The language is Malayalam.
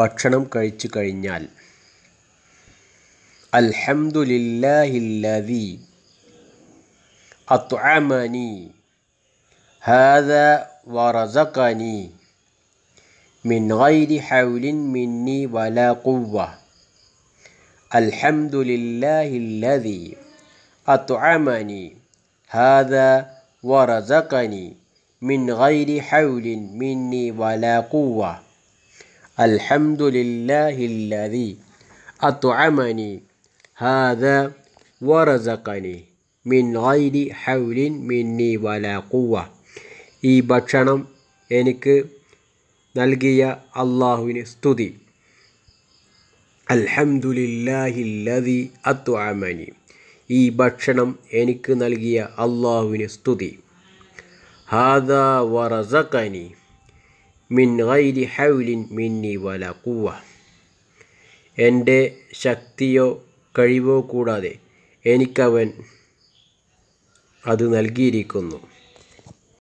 ഭക്ഷണം കഴിച്ചു കഴിഞ്ഞാൽ അൽഹംദുലില്ലാഹില്ലദി അത്അമനി ഹാദ വറസഖനി മിൻ ഗൈരി ഹൗലിൻ മിന്നി വലാ ഖുവ്വ അൽഹംദുലില്ലാഹില്ലദി അത്അമനി ഹാദ ورزقني من غير حول مني ولا قوه അൽഹംദുലില്ലാഹില്ലതി അത്അമനി ഹാദ വറസഖനി മിൻ ഗൈരി ഹൗലിൻ മിന്നി വല കുവ ഈ ഭക്ഷണം എനിക്ക് നൽകിയ അള്ളാഹുവിന് സ്തുതി അൽഹംദുലില്ലാഹില്ലതി അത്വാമനി ഈ ഭക്ഷണം എനിക്ക് നൽകിയ അള്ളാഹുവിന് സ്തുതി ഹാദ വറസഖനി മിൻ ഗൈരി ഹൗലിൻ മിന്നി വല കൂവ എൻ്റെ ശക്തിയോ കഴിവോ കൂടാതെ എനിക്കവൻ അത് നൽകിയിരിക്കുന്നു